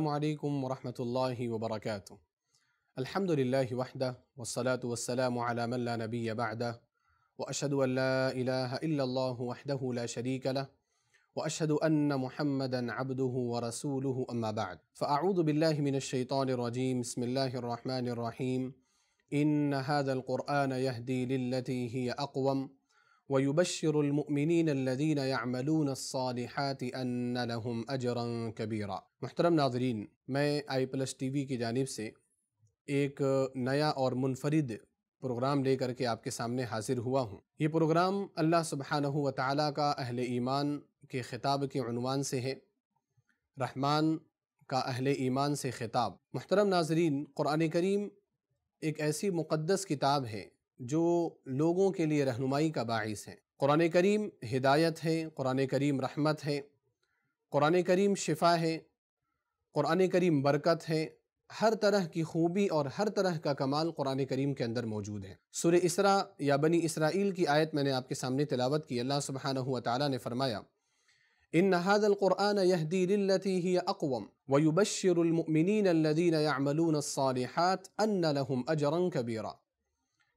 السلام عليكم ورحمة الله وبركاته الحمد لله وحده والصلاة والسلام على من لا نبي بعده وأشهد أن لا إله إلا الله وحده لا شريك له وأشهد أن محمدا عبده ورسوله أما بعد فأعوذ بالله من الشيطان الرجيم بسم الله الرحمن الرحيم إن هذا القرآن يهدي للتي هي أقوم أجرا كبيرا محترم ناظرین میں آئی پلس ٹی وی کی جانب سے ایک نیا اور منفرد پروگرام لے کر کے آپ کے سامنے حاضر ہوا ہوں یہ پروگرام اللہ سبحانہ و تعالیٰ کا اہل ایمان کے خطاب کے عنوان سے ہے رحمان کا اہل ایمان سے خطاب محترم ناظرین قرآن کریم ایک ایسی مقدس کتاب ہے جو لوگوں کے لیے رہنمائی کا باعث ہیں قرآن کریم ہدایت ہے قرآن کریم رحمت ہے قرآن کریم شفا ہے قرآن کریم برکت ہے ہر طرح کی خوبی اور ہر طرح کا کمال قرآن کریم کے اندر موجود ہے سورہ اسرا یا بنی اسرائیل کی آیت میں نے آپ کے سامنے تلاوت کی اللہ و تعالیٰ نے فرمایا ان كبيرا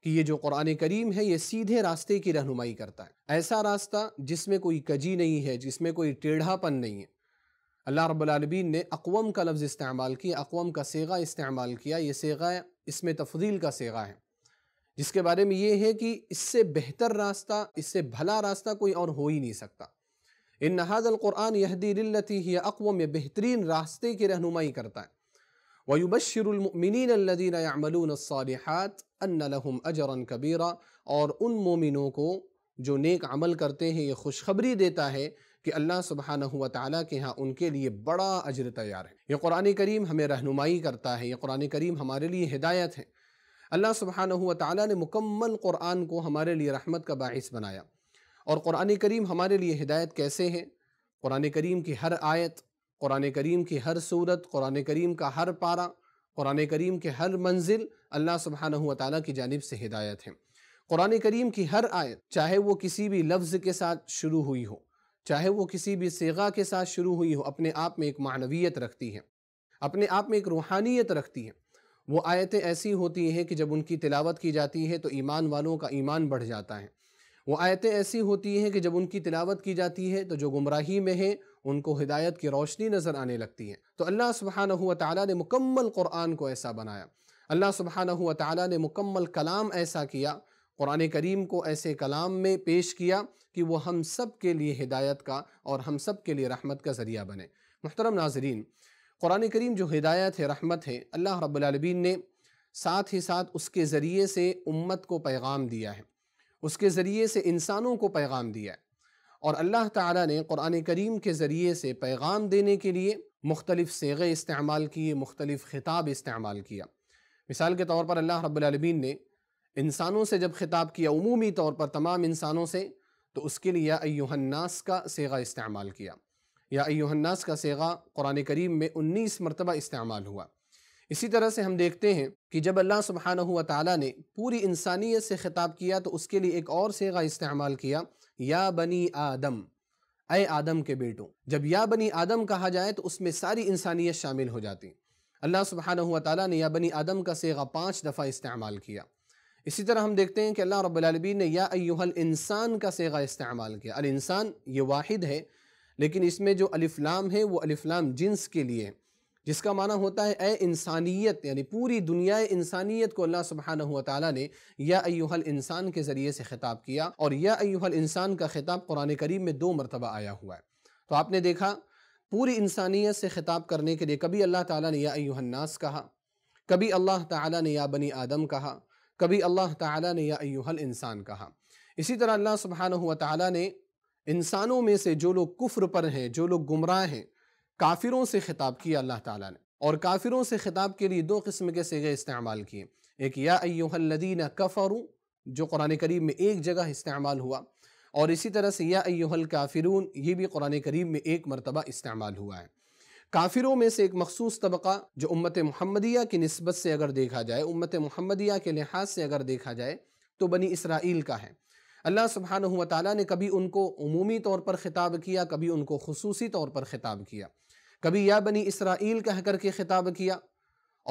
کہ یہ جو قرآن کریم ہے یہ سیدھے راستے کی رہنمائی کرتا ہے ایسا راستہ جس میں کوئی کجی نہیں ہے جس میں کوئی ٹیڑھا پن نہیں ہے اللہ رب العالمین نے اقوام کا لفظ استعمال کیا اقوام کا سیغہ استعمال کیا یہ سیغہ اس میں تفضیل کا سیغہ ہے جس کے بارے میں یہ ہے کہ اس سے بہتر راستہ اس سے بھلا راستہ کوئی اور ہو ہی نہیں سکتا ان نہاد القرآن یہدی رلتی ہی اقوام بہترین راستے کی رہنمائی کرتا ہے الصَّالِحَاتِ أَنَّ لَهُمْ أَجْرًا كَبِيرًا اور ان مومنوں کو جو نیک عمل کرتے ہیں یہ خوشخبری دیتا ہے کہ اللہ سبحانہ و تعالیٰ کے ہاں ان کے لیے بڑا اجر تیار ہے یہ قرآن کریم ہمیں رہنمائی کرتا ہے یہ قرآن کریم ہمارے لیے ہدایت ہے اللہ سبحانہ تعالیٰ نے مکمل قرآن کو ہمارے لیے رحمت کا باعث بنایا اور قرآن کریم ہمارے لیے ہدایت کیسے ہے قرآن کریم کی ہر آیت قرآن کریم کی ہر صورت قرآن کریم کا ہر پارا قرآن کریم کے ہر منزل اللہ سبحانہ وتعالی کی جانب سے ہدایت ہیں قرآن کریم کی ہر آیت چاہے وہ کسی بھی لفظ کے ساتھ شروع ہوئی ہو چاہے وہ کسی بھی سیغہ کے ساتھ شروع ہوئی ہو اپنے آپ میں ایک معنویت رکھتی ہے اپنے آپ میں ایک روحانیت رکھتی ہے وہ آیتیں ایسی ہوتی ہیں کہ جب ان کی تلاوت کی جاتی ہے تو ایمان والوں کا ایمان بڑھ جاتا ہے وہ آیتیں ایسی ہوتی ہیں کہ جب ان کی تلاوت کی جاتی ہے تو جو گمراہی میں ہیں ان کو ہدایت کی روشنی نظر آنے لگتی ہے تو اللہ سبحانہ و تعالیٰ نے مکمل قرآن کو ایسا بنایا اللہ و تعالیٰ نے مکمل کلام ایسا کیا قرآن کریم کو ایسے کلام میں پیش کیا کہ وہ ہم سب کے لیے ہدایت کا اور ہم سب کے لیے رحمت کا ذریعہ بنے محترم ناظرین قرآن کریم جو ہدایت ہے رحمت ہے اللہ رب العالمین نے ساتھ ہی ساتھ اس کے ذریعے سے امت کو پیغام دیا ہے اس کے ذریعے سے انسانوں کو پیغام دیا ہے اور اللہ تعالیٰ نے قرآن کریم کے ذریعے سے پیغام دینے کے لیے مختلف سیغے استعمال کیے مختلف خطاب استعمال کیا مثال کے طور پر اللہ رب العالمین نے انسانوں سے جب خطاب کیا عمومی طور پر تمام انسانوں سے تو اس کے لیے یا ایوہ الناس کا سیغہ استعمال کیا یا ایوہ الناس کا سیغہ قرآن کریم میں انیس مرتبہ استعمال ہوا اسی طرح سے ہم دیکھتے ہیں کہ جب اللہ سبحانہ و تعالیٰ نے پوری انسانیت سے خطاب کیا تو اس کے لیے ایک اور سیغہ استعمال کیا یا بنی آدم اے آدم کے بیٹوں جب یا بنی آدم کہا جائے تو اس میں ساری انسانیت شامل ہو جاتی اللہ سبحانہ وتعالی نے یا بنی آدم کا سیغہ پانچ دفعہ استعمال کیا اسی طرح ہم دیکھتے ہیں کہ اللہ رب العالمین نے یا ایوہ الانسان کا سیغہ استعمال کیا الانسان یہ واحد ہے لیکن اس میں جو الفلام ہے وہ الفلام جنس کے لیے جس کا معنی ہوتا ہے اے انسانیت یعنی پوری دنیا انسانیت کو اللہ سبحانہ تعالیٰ نے یا ایوہ انسان کے ذریعے سے خطاب کیا اور یا ایوہ انسان کا خطاب قرآن کریم میں دو مرتبہ آیا ہوا ہے تو آپ نے دیکھا پوری انسانیت سے خطاب کرنے کے لیے کبھی اللہ تعالیٰ نے یا ایوہ الناس کہا کبھی اللہ تعالیٰ نے یا بنی آدم کہا کبھی اللہ تعالیٰ نے یا ایوہ انسان کہا اسی طرح اللہ سبحانہ تعالیٰ نے انسانوں میں سے جو لوگ کفر پر ہیں جو لوگ گمراہ ہیں کافروں سے خطاب کیا اللہ تعالیٰ نے اور کافروں سے خطاب کے لیے دو قسم کے سیغے استعمال کیے ایک یا ایوہ الذین کفروا جو قرآن کریم میں ایک جگہ استعمال ہوا اور اسی طرح سے یا ایوہ الکافرون یہ بھی قرآن کریم میں ایک مرتبہ استعمال ہوا ہے کافروں میں سے ایک مخصوص طبقہ جو امت محمدیہ کی نسبت سے اگر دیکھا جائے امت محمدیہ کے لحاظ سے اگر دیکھا جائے تو بنی اسرائیل کا ہے اللہ سبحانہ وتعالی نے کبھی ان کو عمومی طور پر خطاب کیا کبھی ان کو خصوصی طور پر خطاب کیا کبھی یا بنی اسرائیل کہہ کر کے خطاب کیا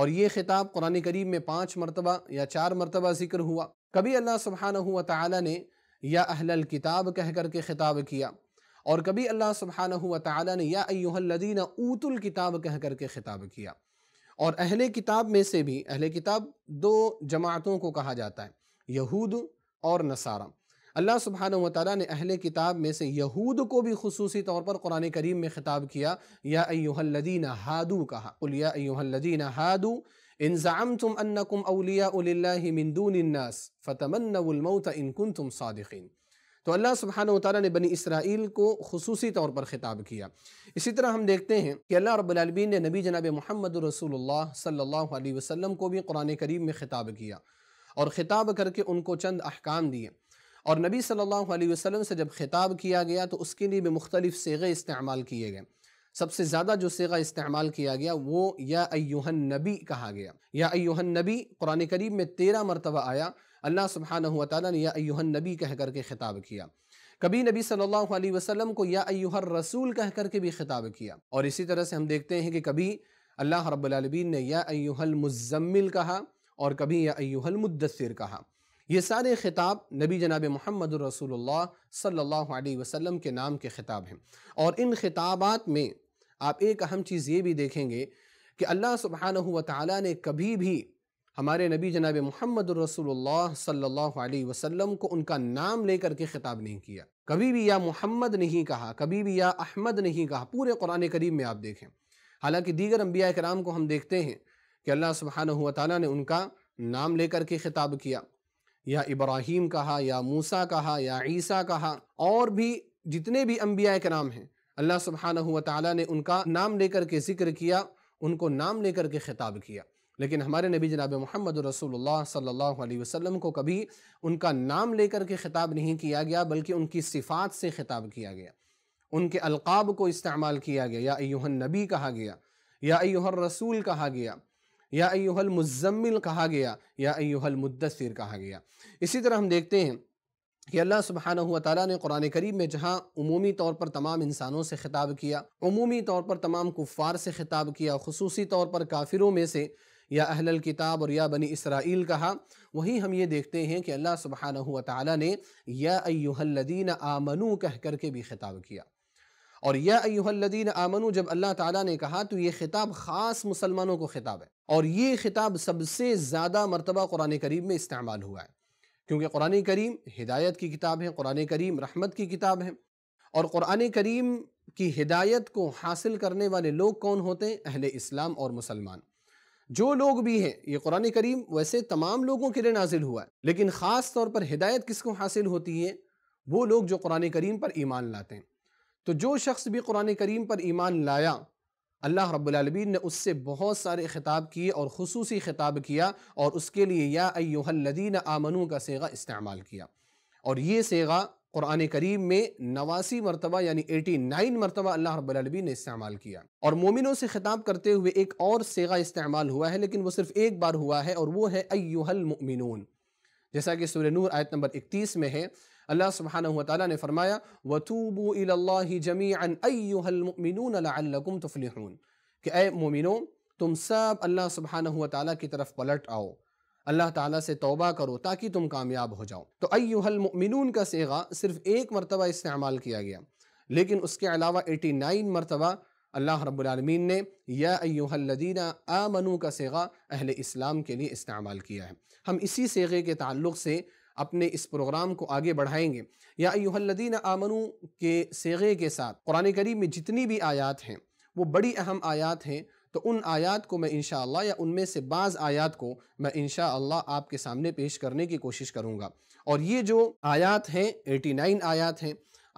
اور یہ خطاب قرآن کریم میں پانچ مرتبہ یا چار مرتبہ ذکر ہوا کبھی اللہ سبحانہ و نے یا اہل الکتاب کہہ کر کے خطاب کیا اور کبھی اللہ سبحانہ و نے یا ایوہ الذین اوت الکتاب کہہ کر کے خطاب کیا اور اہل کتاب میں سے بھی اہل کتاب دو جماعتوں کو کہا جاتا ہے یہود اور نصارہ اللہ سبحانہ وتعالی نے اہل کتاب میں سے یہود کو بھی خصوصی طور پر قرآن کریم میں خطاب کیا یا ایوہ الذین ہادو کہا قل للہ من دون ہادو فتمنو الموت ان کنتم صادقین تو اللہ سبحانہ وتعالی نے بنی اسرائیل کو خصوصی طور پر خطاب کیا اسی طرح ہم دیکھتے ہیں کہ اللہ رب العالمین نے نبی جناب محمد رسول اللہ صلی اللہ علیہ وسلم کو بھی قرآن کریم میں خطاب کیا اور خطاب کر کے ان کو چند احکام دیے اور نبی صلی اللہ علیہ وسلم سے جب خطاب کیا گیا تو اس کے لیے بھی مختلف سیغے استعمال کیے گئے سب سے زیادہ جو سیغہ استعمال کیا گیا وہ یا ایوہن نبی کہا گیا یا ایوہن نبی قرآن کریم میں تیرہ مرتبہ آیا اللہ سبحانہ وتعالی نے یا ایوہن نبی کہہ کر کے خطاب کیا کبھی نبی صلی اللہ علیہ وسلم کو یا ایوہ رسول کہہ کر کے بھی خطاب کیا اور اسی طرح سے ہم دیکھتے ہیں کہ کبھی اللہ رب العالمین نے یا ایوہ المزمل کہا اور کبھی یا ایوہ المدثر کہا یہ سارے خطاب نبی جناب محمد الرسول اللہ صلی اللہ علیہ وسلم کے نام کے خطاب ہیں اور ان خطابات میں آپ ایک اہم چیز یہ بھی دیکھیں گے کہ اللہ سبحانہ وتعالی نے کبھی بھی ہمارے نبی جناب محمد الرسول اللہ صلی اللہ علیہ وسلم کو ان کا نام لے کر کے خطاب نہیں کیا کبھی بھی یا محمد نہیں کہا کبھی بھی یا احمد نہیں کہا پورے قرآن کریم میں آپ دیکھیں حالانکہ دیگر انبیاء کرام کو ہم دیکھتے ہیں کہ اللہ سبحانہ وتعالی نے ان کا نام لے کر کے خطاب کیا یا ابراہیم کہا یا موسیٰ کہا یا عیسیٰ کہا اور بھی جتنے بھی انبیاء کرام ہیں اللہ سبحانہ وتعالی تعالیٰ نے ان کا نام لے کر کے ذکر کیا ان کو نام لے کر کے خطاب کیا لیکن ہمارے نبی جناب محمد رسول اللہ صلی اللہ علیہ وسلم کو کبھی ان کا نام لے کر کے خطاب نہیں کیا گیا بلکہ ان کی صفات سے خطاب کیا گیا ان کے القاب کو استعمال کیا گیا یا ایوہ النبی کہا گیا یا ایوہ الرسول کہا گیا یا ایوہ المزمل کہا گیا یا ایوہ المدثر کہا گیا اسی طرح ہم دیکھتے ہیں کہ اللہ سبحانہ تعالیٰ نے قرآن کریم میں جہاں عمومی طور پر تمام انسانوں سے خطاب کیا عمومی طور پر تمام کفار سے خطاب کیا خصوصی طور پر کافروں میں سے یا اہل الکتاب اور یا بنی اسرائیل کہا وہیں ہم یہ دیکھتے ہیں کہ اللہ سبحانہ تعالیٰ نے یا ایوہ الذین آمنو کہہ کر کے بھی خطاب کیا اور یا ایوہ الذین آمنو جب اللہ تعالیٰ نے کہا تو یہ خطاب خاص مسلمانوں کو خطاب ہے اور یہ خطاب سب سے زیادہ مرتبہ قرآن کریم میں استعمال ہوا ہے کیونکہ قرآن کریم ہدایت کی کتاب ہے قرآن کریم رحمت کی کتاب ہے اور قرآن کریم کی ہدایت کو حاصل کرنے والے لوگ کون ہوتے ہیں اہل اسلام اور مسلمان جو لوگ بھی ہیں یہ قرآن کریم ویسے تمام لوگوں کے لیے نازل ہوا ہے لیکن خاص طور پر ہدایت کس کو حاصل ہوتی ہے وہ لوگ جو قرآن کریم پر ایمان لاتے ہیں تو جو شخص بھی قرآن کریم پر ایمان لایا اللہ رب العالمین نے اس سے بہت سارے خطاب کیے اور خصوصی خطاب کیا اور اس کے لیے یا ایوہ الذین آمنو کا سیغہ استعمال کیا اور یہ سیغہ قرآن کریم میں نواسی مرتبہ یعنی ایٹی نائن مرتبہ اللہ رب العالمین نے استعمال کیا اور مومنوں سے خطاب کرتے ہوئے ایک اور سیغہ استعمال ہوا ہے لیکن وہ صرف ایک بار ہوا ہے اور وہ ہے ایوہ المؤمنون جیسا کہ سور نور آیت نمبر اکتیس میں ہے اللہ سبحانہ وتعالی نے فرمایا وَتُوبُوا إِلَى اللَّهِ جَمِيعًا أَيُّهَا الْمُؤْمِنُونَ لَعَلَّكُمْ تُفْلِحُونَ کہ اے مومنوں تم سب اللہ سبحانہ وتعالی کی طرف پلٹ آؤ اللہ تعالی سے توبہ کرو تاکہ تم کامیاب ہو جاؤ تو ایوہ المؤمنون کا سیغہ صرف ایک مرتبہ استعمال کیا گیا لیکن اس کے علاوہ 89 مرتبہ اللہ رب العالمین نے یا ایوہ الذین آمنو کا سیغہ اہل اسلام کے لیے استعمال کیا ہے ہم اسی سیغے کے تعلق سے اپنے اس پروگرام کو آگے بڑھائیں گے یا ایوہ الذین آمنو کے سیغے کے ساتھ قرآن کریم میں جتنی بھی آیات ہیں وہ بڑی اہم آیات ہیں تو ان آیات کو میں انشاءاللہ یا ان میں سے بعض آیات کو میں انشاءاللہ آپ کے سامنے پیش کرنے کی کوشش کروں گا اور یہ جو آیات ہیں ایٹی نائن آیات ہیں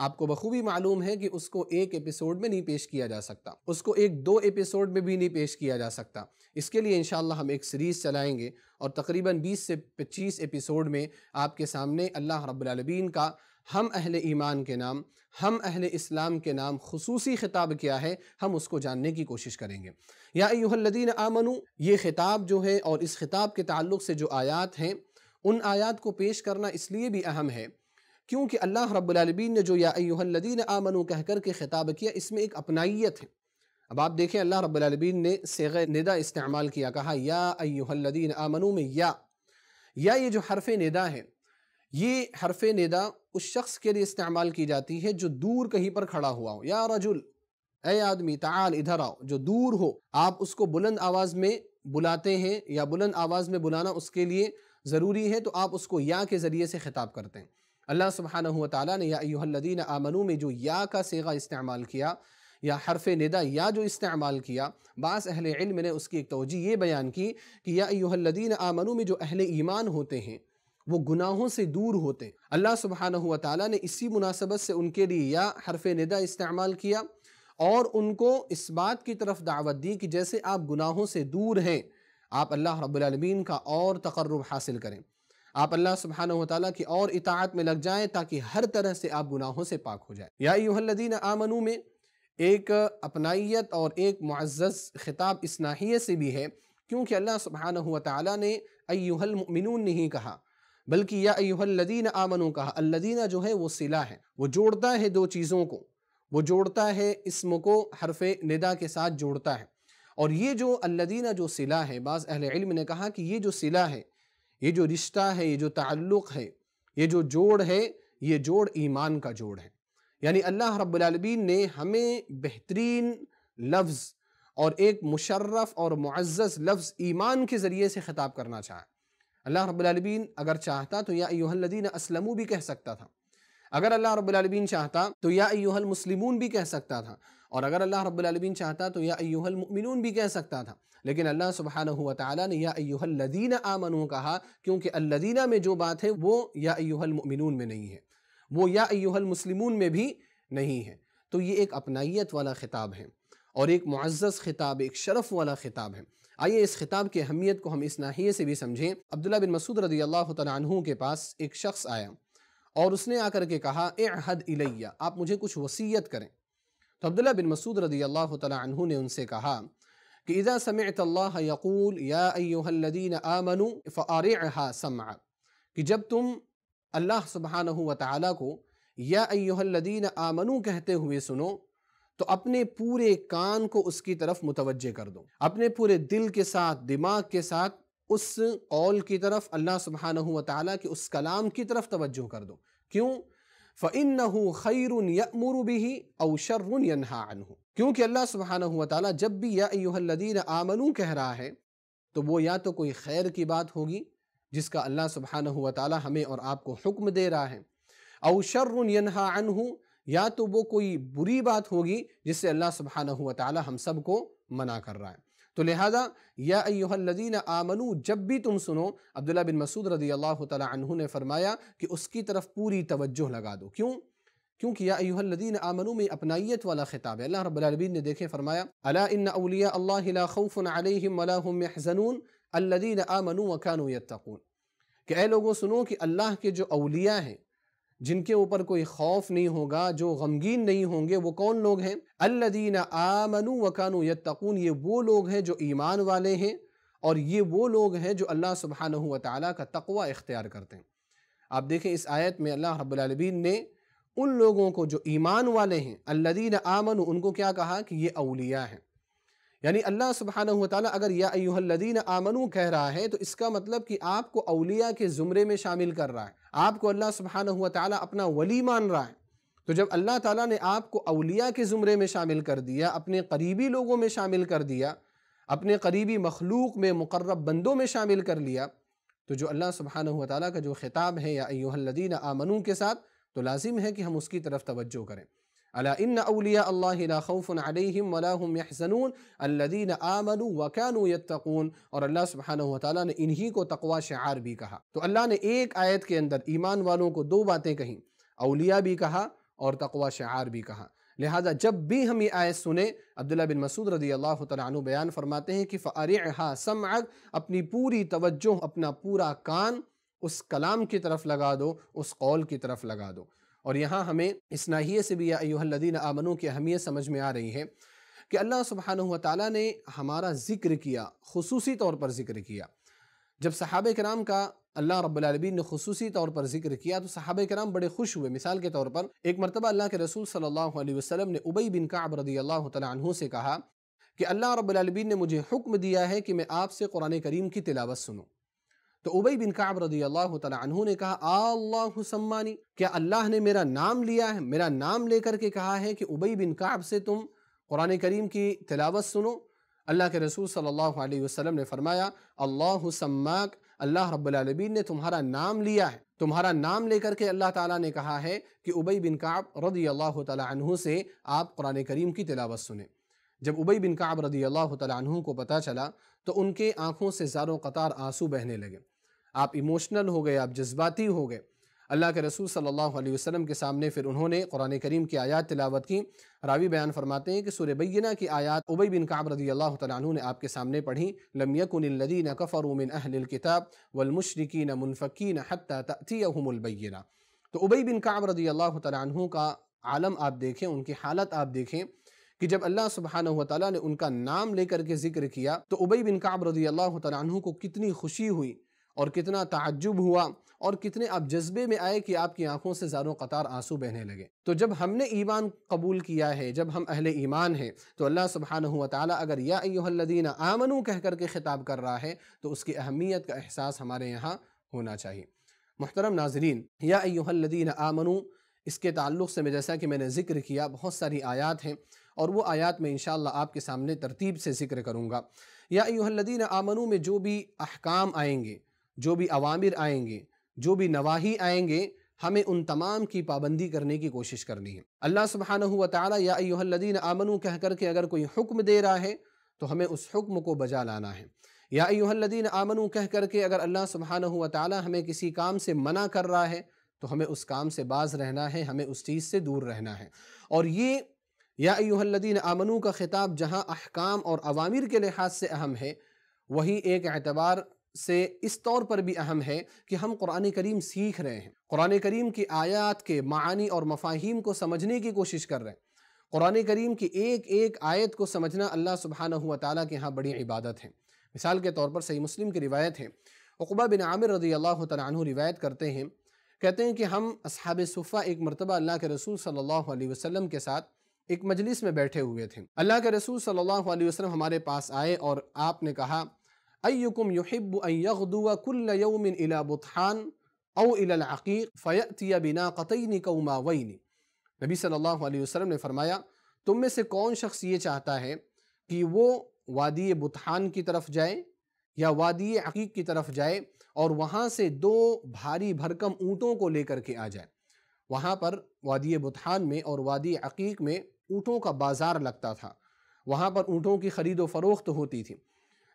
آپ کو بخوبی معلوم ہے کہ اس کو ایک ایپیسوڈ میں نہیں پیش کیا جا سکتا اس کو ایک دو ایپیسوڈ میں بھی نہیں پیش کیا جا سکتا اس کے لیے انشاءاللہ ہم ایک سیریز چلائیں گے اور تقریباً بیس سے پچیس ایپیسوڈ میں آپ کے سامنے اللہ رب العالمین کا ہم اہل ایمان کے نام ہم اہل اسلام کے نام خصوصی خطاب کیا ہے ہم اس کو جاننے کی کوشش کریں گے یا ایوہ الذین آمنو یہ خطاب جو ہے اور اس خطاب کے تعلق سے جو آیات ہیں ان آیات کو پیش کرنا اس لیے بھی اہم ہے کیونکہ اللہ رب العالمین نے جو یا ایوہ الذین آمنو کہہ کر کے خطاب کیا اس میں ایک اپنائیت ہے اب آپ دیکھیں اللہ رب العالمین نے سیغہ ندہ استعمال کیا کہا یا ایوہ الذین آمنو میں یا یا یہ جو حرف ندا ہے یہ حرف ندا اس شخص کے لیے استعمال کی جاتی ہے جو دور کہیں پر کھڑا ہوا ہو یا رجل اے آدمی تعال ادھر آؤ جو دور ہو آپ اس کو بلند آواز میں بلاتے ہیں یا بلند آواز میں بلانا اس کے لیے ضروری ہے تو آپ اس کو یا کے ذریعے سے خطاب کرتے ہیں اللہ سبحانہ و تعالیٰ نے یا ایوہ الذین آمنو میں جو یا کا سیغہ استعمال کیا یا حرف ندا یا جو استعمال کیا بعض اہل علم نے اس کی ایک توجہ یہ بیان کی کہ یا ایوہ الذین آمنو میں جو اہل ایمان ہوتے ہیں وہ گناہوں سے دور ہوتے اللہ سبحانہ و تعالیٰ نے اسی مناسبت سے ان کے لیے یا حرف ندا استعمال کیا اور ان کو اس بات کی طرف دعوت دی کہ جیسے آپ گناہوں سے دور ہیں آپ اللہ رب العالمین کا اور تقرب حاصل کریں آپ اللہ سبحانہ و تعالیٰ کی اور اطاعت میں لگ جائیں تاکہ ہر طرح سے آپ گناہوں سے پاک ہو جائیں یا ایوہ الذین آمنو میں ایک اپنائیت اور ایک معزز خطاب اس ناحیے سے بھی ہے کیونکہ اللہ سبحانہ و نے ایوہ المؤمنون نہیں کہا بلکہ یا ایوہ الذین آمنوں کہا الذین جو ہے وہ صلہ ہے وہ جوڑتا ہے دو چیزوں کو وہ جوڑتا ہے اسم کو حرف ندا کے ساتھ جوڑتا ہے اور یہ جو الذین جو صلہ ہے بعض اہل علم نے کہا کہ یہ جو صلہ ہے یہ جو رشتہ ہے یہ جو تعلق ہے یہ جو جوڑ ہے یہ جوڑ ایمان کا جوڑ ہے یعنی اللہ رب العالمین نے ہمیں بہترین لفظ اور ایک مشرف اور معزز لفظ ایمان کے ذریعے سے خطاب کرنا چاہا اللہ رب العالمین اگر چاہتا تو یا ایوہ الذین اسلمو بھی کہہ سکتا تھا اگر اللہ رب العالمین چاہتا تو یا ایوہ المسلمون بھی کہہ سکتا تھا اور اگر اللہ رب العالمین چاہتا تو یا ایوہ المؤمنون بھی کہہ سکتا تھا لیکن اللہ سبحانہ وتعالی نے یا ایوہ الذین آمنوں کہا کیونکہ الذین میں جو بات ہے وہ یا ایوہ المؤمنون میں نہیں ہے وہ یا ایوہ المسلمون میں بھی نہیں ہے تو یہ ایک اپنائیت والا خطاب ہے اور ایک معزز خطاب ایک شرف والا خطاب ہے آئیے اس خطاب کی اہمیت کو ہم اس ناحیے سے بھی سمجھیں عبداللہ بن مسعود رضی اللہ عنہ کے پاس ایک شخص آیا اور اس نے آ کر کے کہا اعہد الیہ آپ مجھے کچھ وصیت کریں تو عبداللہ بن مسعود رضی اللہ عنہ نے ان سے کہا کہ اذا سمعت اللہ یقول یا ایوہ الذین آمنوا فارعہا سمعا کہ جب تم اللہ سبحانہ وتعالی کو یا ایوہ الذین آمنو کہتے ہوئے سنو تو اپنے پورے کان کو اس کی طرف متوجہ کر دو اپنے پورے دل کے ساتھ دماغ کے ساتھ اس قول کی طرف اللہ سبحانہ و تعالیٰ کے اس کلام کی طرف توجہ کر دو کیوں فَإِنَّهُ خَيْرٌ يَأْمُرُ بِهِ اَوْ شَرٌ يَنْحَا عَنْهُ کیونکہ اللہ سبحانہ و تعالیٰ جب بھی یا ایوہ الذین آمنو کہہ رہا ہے تو وہ یا تو کوئی خیر کی بات ہوگی جس کا اللہ سبحانہ وتعالی ہمیں اور آپ کو حکم دے رہا ہے او شر ینہا عنہ یا تو وہ کوئی بری بات ہوگی جس سے اللہ سبحانہ وتعالی ہم سب کو منع کر رہا ہے تو لہذا یا ایوہ الذین آمنو جب بھی تم سنو عبداللہ بن مسعود رضی اللہ تعالی عنہ نے فرمایا کہ اس کی طرف پوری توجہ لگا دو کیوں؟ کیونکہ یا ایوہ الذین آمنو میں اپنائیت والا خطاب ہے اللہ رب العربین نے دیکھیں فرمایا الا ان اولیاء اللہ لا خوف علیہم ولا هم محزنون اللدین آمنو یتقون کہ اے لوگوں سنو کہ اللہ کے جو اولیاء ہیں جن کے اوپر کوئی خوف نہیں ہوگا جو غمگین نہیں ہوں گے وہ کون لوگ ہیں اللدین آمنو یتقون یہ وہ لوگ ہیں جو ایمان والے ہیں اور یہ وہ لوگ ہیں جو اللہ سبحانہ و تعالیٰ کا تقوی اختیار کرتے ہیں آپ دیکھیں اس آیت میں اللہ رب العالمین نے ان لوگوں کو جو ایمان والے ہیں الدین آمن ان کو کیا کہا کہ یہ اولیاء ہیں یعنی اللہ سبحانہ تعالیٰ اگر یا ایوہ الذین آمنو کہہ رہا ہے تو اس کا مطلب کہ آپ کو اولیاء کے زمرے میں شامل کر رہا ہے آپ کو اللہ سبحانہ و تعالیٰ اپنا ولی مان رہا ہے تو جب اللہ تعالیٰ نے آپ کو اولیاء کے زمرے میں شامل کر دیا اپنے قریبی لوگوں میں شامل کر دیا اپنے قریبی مخلوق میں مقرب بندوں میں شامل کر لیا تو جو اللہ سبحانہ و تعالیٰ کا جو خطاب ہے یا ایوہ الذین آمنو کے ساتھ تو لازم ہے کہ ہم اس کی طرف توجہ کریں الا ان اولیاء اللہ لا خوف علیہم ولا هم وکانوا یتقون اور اللہ سبحانہ وتعالی نے انہی کو تقوا شعار بھی کہا تو اللہ نے ایک آیت کے اندر ایمان والوں کو دو باتیں کہیں اولیاء بھی کہا اور تقوا شعار بھی کہا لہذا جب بھی ہم یہ آیت سنیں عبداللہ بن مسعود رضی اللہ تعالیٰ عنہ بیان فرماتے ہیں کہ فَأَرِعْهَا ہا اپنی پوری توجہ اپنا پورا کان اس کلام کی طرف لگا دو اس قول کی طرف لگا دو اور یہاں ہمیں اس ناہیے سے بھی ایوہ الذین آمنو کی اہمیت سمجھ میں آ رہی ہے کہ اللہ سبحانہ تعالیٰ نے ہمارا ذکر کیا خصوصی طور پر ذکر کیا جب صحابہ کرام کا اللہ رب العالمین نے خصوصی طور پر ذکر کیا تو صحابہ کرام بڑے خوش ہوئے مثال کے طور پر ایک مرتبہ اللہ کے رسول صلی اللہ علیہ وسلم نے عبی بن رضی اللہ تعالیٰ عنہ سے کہا کہ اللہ رب العالمین نے مجھے حکم دیا ہے کہ میں آپ سے قرآن کریم کی تلاوت سنوں تو عبی بن کعب رضی اللہ تعالی عنہ نے کہا اللہ حسمانی کیا اللہ نے میرا نام لیا ہے میرا نام لے کر کے کہا ہے کہ عبی بن کعب سے تم قرآن کریم کی تلاوت سنو اللہ کے رسول صلی اللہ علیہ وسلم نے فرمایا اللہ حسماک اللہ رب العالمین نے تمہارا نام لیا ہے تمہارا نام لے کر کے اللہ تعالیٰ نے کہا ہے کہ عبی بن کعب رضی اللہ تعالیٰ عنہ سے آپ قرآن کریم کی تلاوت سنیں جب عبی بن کعب رضی اللہ تعالیٰ عنہ کو پتہ چلا تو ان کے آنکھوں سے زار و قطار آنسو بہنے لگے آپ ایموشنل ہو گئے آپ جذباتی ہو گئے اللہ کے رسول صلی اللہ علیہ وسلم کے سامنے پھر انہوں نے قرآن کریم کی آیات تلاوت کی راوی بیان فرماتے ہیں کہ سور بینہ کی آیات عبی بن رضی اللہ تعالیٰ عنہ نے آپ کے سامنے پڑھی لم یکن الذین کفروا من اہل الكتاب والمشرکین منفقین حتی تأتیہم البینہ تو عبی بن رضی اللہ تعالیٰ عنہ کا عالم آپ دیکھیں ان کی حالت آپ دیکھیں کہ جب اللہ سبحانہ و تعالیٰ نے ان کا نام لے کر کے ذکر کیا تو عبی بن رضی اللہ تعالیٰ عنہ کو کتنی خوشی ہوئی اور کتنا تعجب ہوا اور کتنے آپ جذبے میں آئے کہ آپ کی آنکھوں سے زاروں قطار آنسو بہنے لگے تو جب ہم نے ایمان قبول کیا ہے جب ہم اہل ایمان ہیں تو اللہ سبحانہ و تعالیٰ اگر یا الذین آمنو کہہ کر کے خطاب کر رہا ہے تو اس کی اہمیت کا احساس ہمارے یہاں ہونا چاہیے محترم ناظرین یا ایوہ الذین آمنو اس کے تعلق سے میں جیسا کہ میں نے ذکر کیا بہت ساری آیات ہیں اور وہ آیات میں انشاءاللہ آپ کے سامنے ترتیب سے ذکر کروں گا یا ایوہ الذین آمنو میں جو بھی احکام آئیں گے جو بھی عوامر آئیں گے جو بھی نواحی آئیں گے ہمیں ان تمام کی پابندی کرنے کی کوشش کرنی ہے اللہ سبحانہ و یا ایوہ الذین آمنوا کہہ کر کے اگر کوئی حکم دے رہا ہے تو ہمیں اس حکم کو بجا لانا ہے یا ایوہ الذین آمنوا کہہ کر کے اگر اللہ سبحانہ وتعالی ہمیں کسی کام سے منع کر رہا ہے تو ہمیں اس کام سے باز رہنا ہے ہمیں اس چیز سے دور رہنا ہے اور یہ یا ایوہ الذین آمنوا کا خطاب جہاں احکام اور عوامر کے لحاظ سے اہم ہے وہی ایک اعتبار سے اس طور پر بھی اہم ہے کہ ہم قرآن کریم سیکھ رہے ہیں قرآن کریم کی آیات کے معانی اور مفاہیم کو سمجھنے کی کوشش کر رہے ہیں قرآن کریم کی ایک ایک آیت کو سمجھنا اللہ سبحانہ وتعالی تعالیٰ کے ہاں بڑی عبادت ہے مثال کے طور پر صحیح مسلم کی روایت ہے عقبہ بن عامر رضی اللہ تعالیٰ عنہ روایت کرتے ہیں کہتے ہیں کہ ہم اصحاب صفحہ ایک مرتبہ اللہ کے رسول صلی اللہ علیہ وسلم کے ساتھ ایک مجلس میں بیٹھے ہوئے تھے اللہ کے رسول صلی اللہ علیہ وسلم ہمارے پاس آئے اور آپ نے کہا نبی صلی اللہ علیہ وسلم نے فرمایا تم میں سے کون شخص یہ چاہتا ہے کہ وہ وادی بطحان کی طرف جائے یا وادی عقیق کی طرف جائے اور وہاں سے دو بھاری بھرکم اونٹوں کو لے کر کے آ جائے وہاں پر وادی بطحان میں اور وادی عقیق میں اونٹوں کا بازار لگتا تھا وہاں پر اونٹوں کی خرید و فروخت ہوتی تھی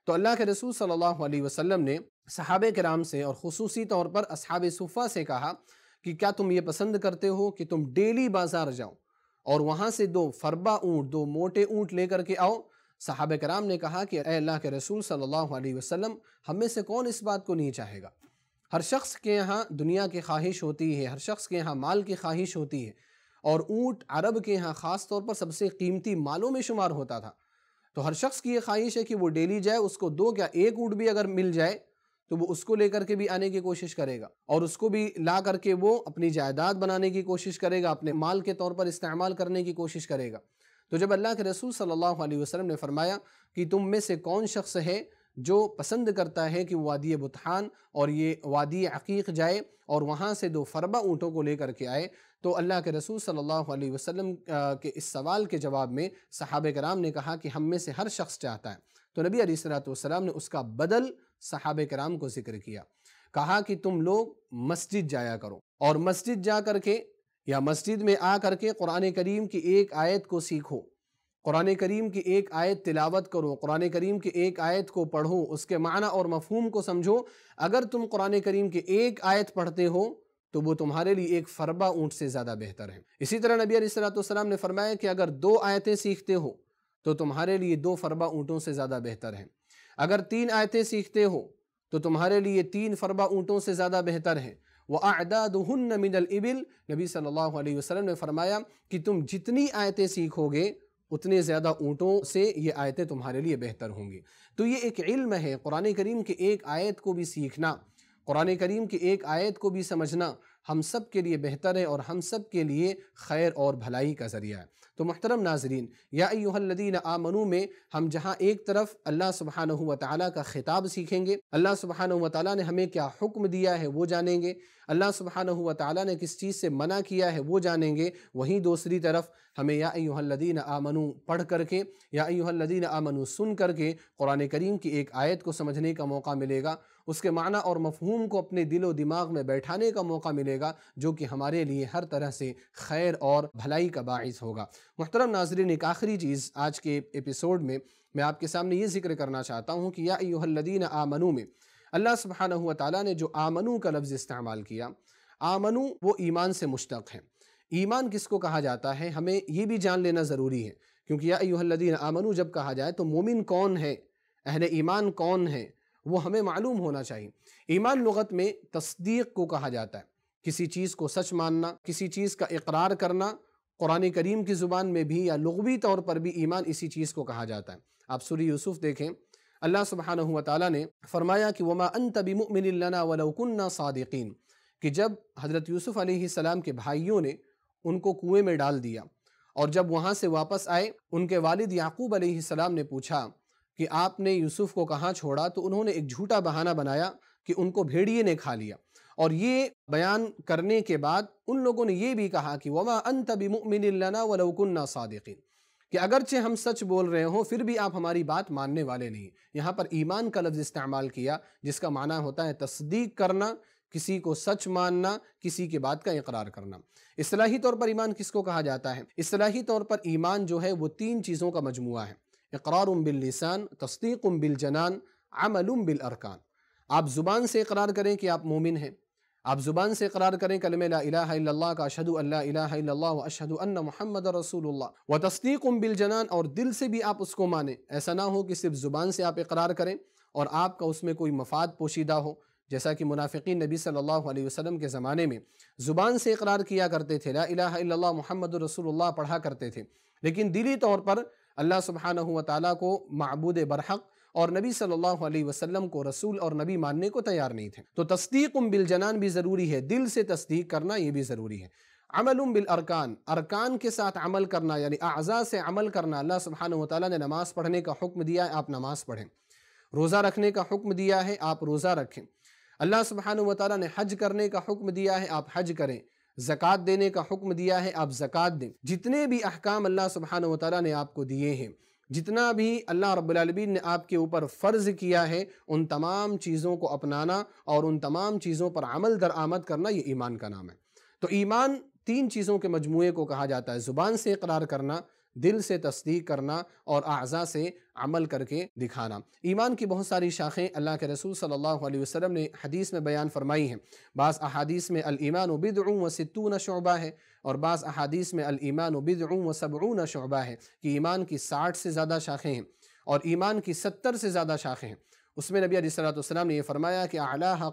تو اللہ کے رسول صلی اللہ علیہ وسلم نے صحابہ کرام سے اور خصوصی طور پر اصحاب صفحہ سے کہا کہ کیا تم یہ پسند کرتے ہو کہ تم ڈیلی بازار جاؤ اور وہاں سے دو فربا اونٹ دو موٹے اونٹ لے کر کے آؤ صحابہ کرام نے کہا کہ اے اللہ کے رسول صلی اللہ علیہ وسلم ہم میں سے کون اس بات کو نہیں چاہے گا ہر شخص کے یہاں دنیا کی خواہش ہوتی ہے ہر شخص کے یہاں مال کی خواہش ہوتی ہے اور اونٹ عرب کے یہاں خاص طور پر سب سے قیمتی مالوں میں شمار ہوتا تھا تو ہر شخص کی یہ خواہش ہے کہ وہ ڈیلی جائے اس کو دو کیا ایک اونٹ بھی اگر مل جائے تو وہ اس کو لے کر کے بھی آنے کی کوشش کرے گا اور اس کو بھی لا کر کے وہ اپنی جائیداد بنانے کی کوشش کرے گا اپنے مال کے طور پر استعمال کرنے کی کوشش کرے گا تو جب اللہ کے رسول صلی اللہ علیہ وسلم نے فرمایا کہ تم میں سے کون شخص ہے جو پسند کرتا ہے کہ وادی بتحان اور یہ وادی عقیق جائے اور وہاں سے دو فربہ اونٹوں کو لے کر کے آئے تو اللہ کے رسول صلی اللہ علیہ وسلم کے اس سوال کے جواب میں صحابہ کرام نے کہا کہ ہم میں سے ہر شخص چاہتا ہے تو نبی علیہ السلام نے اس کا بدل صحابہ کرام کو ذکر کیا کہا کہ تم لوگ مسجد جایا کرو اور مسجد جا کر کے یا مسجد میں آ کر کے قرآن کریم کی ایک آیت کو سیکھو قرآن کریم کی ایک آیت تلاوت کرو قرآن کریم کی ایک آیت کو پڑھو اس کے معنی اور مفہوم کو سمجھو اگر تم قرآن کریم کی ایک آیت پڑھتے ہو تو وہ تمہارے لیے ایک فربہ اونٹ سے زیادہ بہتر ہے اسی طرح نبی علیہ السلام نے فرمایا کہ اگر دو آیتیں سیکھتے ہو تو تمہارے لیے دو فربہ اونٹوں سے زیادہ بہتر ہیں اگر تین آیتیں سیکھتے ہو تو تمہارے لیے تین فربہ اونٹوں سے زیادہ بہتر ہے وَأَعْدَادُهُنَّ مِنَ الْإِبِلِ نبی صلی اللہ علیہ وسلم نے فرمایا کہ تم جتنی آیتیں سیکھو گے اتنے زیادہ اونٹوں سے یہ آیتیں تمہارے لیے بہتر ہوں گی تو یہ ایک علم ہے قرآن کریم کے ایک آیت کو بھی سیکھنا قرآن کریم کی ایک آیت کو بھی سمجھنا ہم سب کے لیے بہتر ہے اور ہم سب کے لیے خیر اور بھلائی کا ذریعہ ہے تو محترم ناظرین یا ایوہ الذین آمنو میں ہم جہاں ایک طرف اللہ سبحانہ و تعالیٰ کا خطاب سیکھیں گے اللہ سبحانہ تعالیٰ نے ہمیں کیا حکم دیا ہے وہ جانیں گے اللہ سبحانہ و تعالیٰ نے کس چیز سے منع کیا ہے وہ جانیں گے وہیں دوسری طرف ہمیں یا ایوہ الذین آمنو پڑھ کر کے یا ایوہ الذین آمنو سن کر کے قرآن کریم کی ایک آیت کو سمجھنے کا موقع ملے گا اس کے معنی اور مفہوم کو اپنے دل و دماغ میں بیٹھانے کا موقع ملے گا جو کہ ہمارے لیے ہر طرح سے خیر اور بھلائی کا باعث ہوگا محترم ناظرین ایک آخری چیز آج کے ایپیسوڈ میں میں آپ کے سامنے یہ ذکر کرنا چاہتا ہوں کہ یا ایوہ الذین آمنو میں اللہ سبحانہ وتعالی نے جو آمنو کا لفظ استعمال کیا آمنو وہ ایمان سے مشتق ہے ایمان کس کو کہا جاتا ہے ہمیں یہ بھی جان لینا ضروری ہے کیونکہ یا ایوہ الذین آمنو جب کہا جائے تو مومن کون ہے اہل ایمان کون ہیں وہ ہمیں معلوم ہونا چاہیے ایمان لغت میں تصدیق کو کہا جاتا ہے کسی چیز کو سچ ماننا کسی چیز کا اقرار کرنا قرآن کریم کی زبان میں بھی یا لغوی طور پر بھی ایمان اسی چیز کو کہا جاتا ہے آپ سوری یوسف دیکھیں اللہ سبحانہ و تعالیٰ نے فرمایا کہ وَمَا أَنْتَ بِمُؤْمِنِ لَنَا وَلَوْ كُنَّا صادقین کہ جب حضرت یوسف علیہ السلام کے بھائیوں نے ان کو کنویں میں ڈال دیا اور جب وہاں سے واپس آئے ان کے والد یعقوب علیہ السلام نے پوچھا کہ آپ نے یوسف کو کہاں چھوڑا تو انہوں نے ایک جھوٹا بہانہ بنایا کہ ان کو بھیڑیے نے کھا لیا اور یہ بیان کرنے کے بعد ان لوگوں نے یہ بھی کہا کہ بمؤمن لنا ولو ولوکنہ صادقین کہ اگرچہ ہم سچ بول رہے ہوں پھر بھی آپ ہماری بات ماننے والے نہیں یہاں پر ایمان کا لفظ استعمال کیا جس کا معنی ہوتا ہے تصدیق کرنا کسی کو سچ ماننا کسی کے بات کا اقرار کرنا اصلاحی طور پر ایمان کس کو کہا جاتا ہے اصلاحی طور پر ایمان جو ہے وہ تین چیزوں کا مجموعہ ہے اقرار باللسان تصدیق بالجنان عمل بالارکان آپ زبان سے اقرار کریں کہ آپ مومن ہیں آپ زبان سے اقرار کریں کلمہ لا الہ الا اللہ کا الا اللہ و اشہدو ان محمد رسول اللہ و تصدیق بالجنان اور دل سے بھی آپ اس کو مانیں ایسا نہ ہو کہ صرف زبان سے آپ اقرار کریں اور آپ کا اس میں کوئی مفاد پوشیدہ ہو جیسا کہ منافقین نبی صلی اللہ علیہ وسلم کے زمانے میں زبان سے اقرار کیا کرتے تھے لا الہ الا اللہ محمد رسول اللہ پڑھا کرتے تھے لیکن دلی طور پر اللہ سبحانہ و تعالیٰ کو معبود برحق اور نبی صلی اللہ علیہ وسلم کو رسول اور نبی ماننے کو تیار نہیں تھے تو تصدیق بالجنان بھی ضروری ہے دل سے تصدیق کرنا یہ بھی ضروری ہے عمل بالارکان ارکان کے ساتھ عمل کرنا یعنی اعضاء سے عمل کرنا اللہ سبحانہ تعالیٰ نے نماز پڑھنے کا حکم دیا ہے آپ نماز پڑھیں روزہ رکھنے کا حکم دیا ہے آپ روزہ رکھیں اللہ سبحانہ وتعالی نے حج کرنے کا حکم دیا ہے آپ حج کریں زکاة دینے کا حکم دیا ہے آپ زکاة دیں جتنے بھی احکام اللہ سبحانہ وتعالی نے آپ کو دیے ہیں جتنا بھی اللہ رب العالمین نے آپ کے اوپر فرض کیا ہے ان تمام چیزوں کو اپنانا اور ان تمام چیزوں پر عمل درآمد کرنا یہ ایمان کا نام ہے تو ایمان تین چیزوں کے مجموعے کو کہا جاتا ہے زبان سے اقرار کرنا دل سے تصدیق کرنا اور اعضاء سے عمل کر کے دکھانا ایمان کی بہت ساری شاخیں اللہ کے رسول صلی اللہ علیہ وسلم نے حدیث میں بیان فرمائی ہیں بعض احادیث میں الایمان بدع و ستون شعبہ ہے اور بعض احادیث میں الایمان بدع و سبعون شعبہ ہے کہ ایمان کی ساٹھ سے زیادہ شاخیں ہیں اور ایمان کی ستر سے زیادہ شاخیں ہیں اس میں نبی علیہ السلام نے یہ فرمایا کہ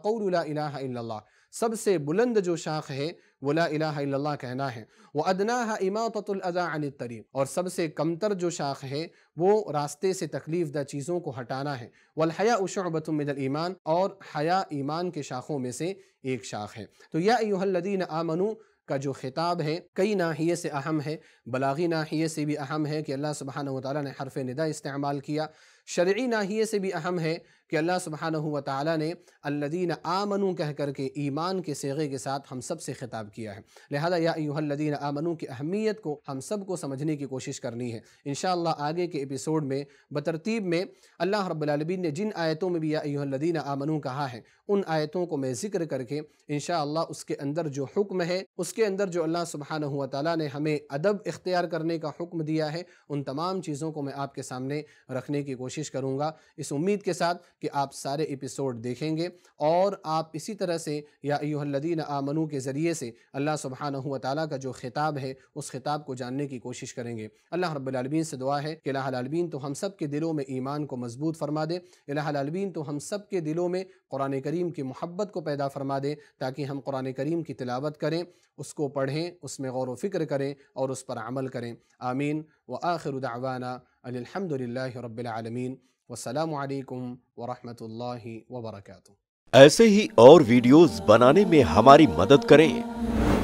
قول لا الہ الا اللہ سب سے بلند جو شاخ ہے وہ لا الہ الا اللہ کہنا ہے وَأَدْنَاهَا اِمَاطَةُ الْأَذَا عَنِ الطَّرِيقِ اور سب سے کمتر جو شاخ ہے وہ راستے سے تکلیف دہ چیزوں کو ہٹانا ہے وَالْحَيَاءُ شُعْبَةٌ بتمد الْإِيمَانِ اور حیا ایمان کے شاخوں میں سے ایک شاخ ہے تو یا ایوہ الذین آمنو کا جو خطاب ہے کئی ناحیے سے اہم ہے بلاغی ناحیے سے بھی اہم ہے کہ اللہ سبحانہ وتعالی نے حرف ندا استعمال کیا شرعی ناحیے سے بھی اہم ہے کہ اللہ و تعالی نے الذین آمنو کہہ کر کے ایمان کے سیغے کے ساتھ ہم سب سے خطاب کیا ہے لہذا یا ایوہ الذین آمنوں کی اہمیت کو ہم سب کو سمجھنے کی کوشش کرنی ہے انشاءاللہ آگے کے ایپیسوڈ میں بترتیب میں اللہ رب العالمین نے جن آیتوں میں بھی یا ایوہ الذین آمنو کہا ہے ان آیتوں کو میں ذکر کر کے انشاءاللہ اس کے اندر جو حکم ہے اس کے اندر جو اللہ سبحانہ تعالی نے ہمیں ادب اختیار کرنے کا حکم دیا ہے ان تمام چیزوں کو میں آپ کے سامنے رکھنے کی کوشش کروں گا اس امید کے ساتھ کہ آپ سارے ایپیسوڈ دیکھیں گے اور آپ اسی طرح سے یا ایوہ الذین آمنو کے ذریعے سے اللہ سبحانہ و تعالیٰ کا جو خطاب ہے اس خطاب کو جاننے کی کوشش کریں گے اللہ رب العالمین سے دعا ہے کہ اللہ العالمین تو ہم سب کے دلوں میں ایمان کو مضبوط فرما دے الہ العالمین تو ہم سب کے دلوں میں قرآن کریم کی محبت کو پیدا فرما دے تاکہ ہم قرآن کریم کی تلاوت کریں اس کو پڑھیں اس میں غور و فکر کریں اور اس پر عمل کریں آمین وآخر دعوانا الحمدللہ رب العالمین والسلام علیکم ورحمۃ اللہ وبرکاتہ ایسے ہی اور ویڈیوز بنانے میں ہماری مدد کریں